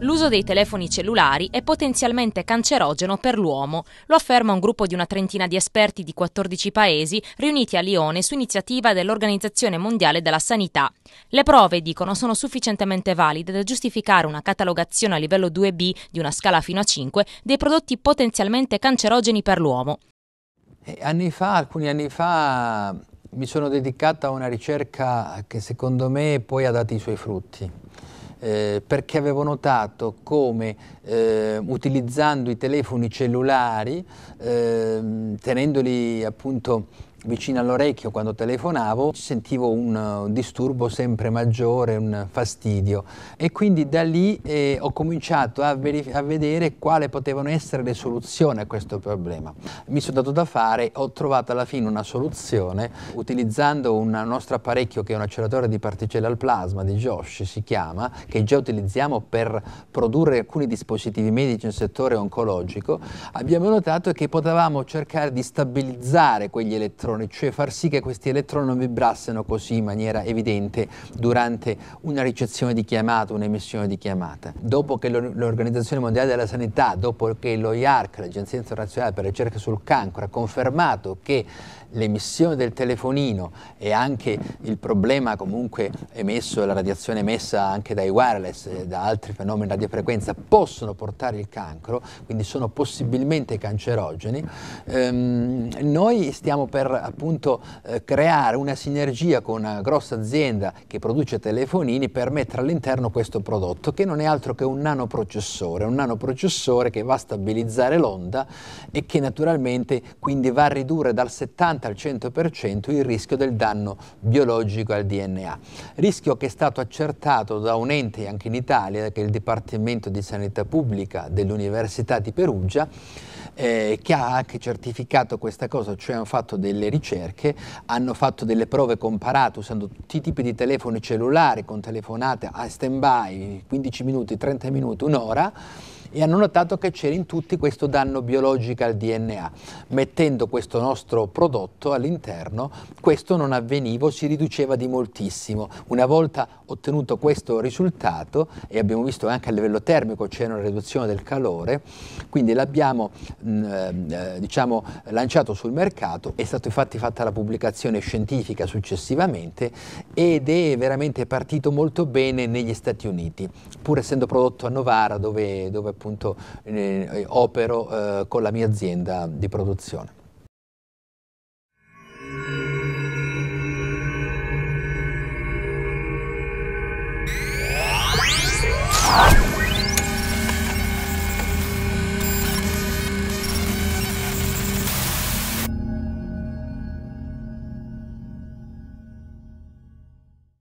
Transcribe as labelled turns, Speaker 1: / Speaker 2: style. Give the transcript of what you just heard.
Speaker 1: L'uso dei telefoni cellulari è potenzialmente cancerogeno per l'uomo, lo afferma un gruppo di una trentina di esperti di 14 paesi riuniti a Lione su iniziativa dell'Organizzazione Mondiale della Sanità. Le prove, dicono, sono sufficientemente valide da giustificare una catalogazione a livello 2B di una scala fino a 5 dei prodotti potenzialmente cancerogeni per l'uomo.
Speaker 2: Eh, anni fa, alcuni anni fa, mi sono dedicata a una ricerca che secondo me poi ha dato i suoi frutti. Eh, perché avevo notato come eh, utilizzando i telefoni cellulari, eh, tenendoli appunto vicino all'orecchio quando telefonavo sentivo eh, un disturbo sempre maggiore, un fastidio e quindi da lì eh, ho cominciato a, a, vedere quale potevano essere le soluzioni a questo problema. Mi sono dato da fare, ho trovato alla fine una soluzione utilizzando un nostro apparecchio che è un acceleratore di particelle al plasma di Josh si chiama, che già utilizziamo per produrre alcuni dispositivi medici nel settore oncologico, abbiamo notato che potevamo cercare di stabilizzare quegli elettroni elettroni, cioè far sì che questi elettroni non vibrassero così in maniera evidente durante una ricezione di chiamata, un'emissione di chiamata. Dopo che l'Organizzazione Mondiale della Sanità, dopo che l'OIARC, l'Agenzia Internazionale per la Ricerca sul Cancro, ha confermato che l'emissione del telefonino e anche il problema comunque emesso, la radiazione emessa anche dai wireless e da altri fenomeni di radiofrequenza possono portare il cancro, quindi sono possibilmente cancerogeni, ehm, noi stiamo per appunto eh, creare una sinergia con una grossa azienda che produce telefonini per mettere all'interno questo prodotto che non è altro che un nanoprocessore, un nanoprocessore che va a stabilizzare l'onda e che naturalmente quindi va a ridurre dal 70 al 100% il rischio del danno biologico al DNA. Rischio che è stato accertato da un ente anche in Italia, che è il Dipartimento di Sanità Pubblica dell'Università di Perugia, eh, che ha anche certificato questa cosa, cioè hanno fatto delle ricerche, hanno fatto delle prove comparate usando tutti i tipi di telefoni cellulari con telefonate a stand by 15 minuti, 30 minuti, un'ora e hanno notato che c'era in tutti questo danno biologico al DNA. Mettendo questo nostro prodotto all'interno questo non avveniva, si riduceva di moltissimo. Una volta ottenuto questo risultato, e abbiamo visto anche a livello termico c'era una riduzione del calore, quindi l'abbiamo mh, mm, eh, diciamo, lanciato sul mercato, è stata infatti fatta la pubblicazione scientifica successivamente ed è veramente partito molto bene negli Stati Uniti, pur essendo prodotto a Novara dove, dove appunto eh, opero eh, con la mia azienda di produzione. Ah!